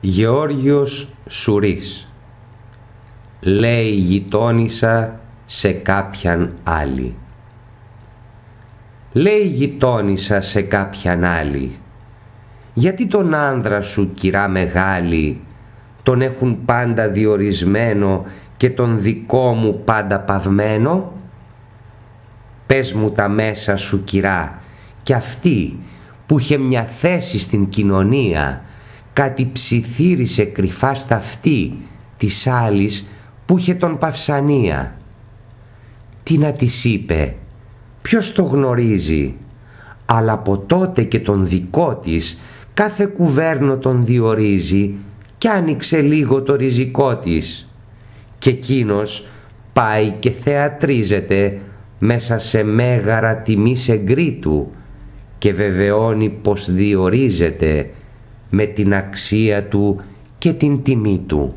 Γεώργιος Σουρής Λέει γειτόνισσα σε κάποιαν άλλη Λέει γειτόνισσα σε κάποιαν άλλη Γιατί τον άνδρα σου κυρά μεγάλη Τον έχουν πάντα διορισμένο Και τον δικό μου πάντα παυμένο Πες μου τα μέσα σου κυρά Κι αυτή που είχε μια θέση στην κοινωνία κάτι ψιθύρισε κρυφά στα αυτή της άλλης που είχε τον Παυσανία. Τι να της είπε, ποιος το γνωρίζει, αλλά από τότε και τον δικό της κάθε κουβέρνο τον διορίζει και άνοιξε λίγο το ριζικό της. Και εκείνος πάει και θεατρίζεται μέσα σε μέγαρα τιμή εγκρίτου και βεβαιώνει πως διορίζεται με την αξία του και την τιμή του.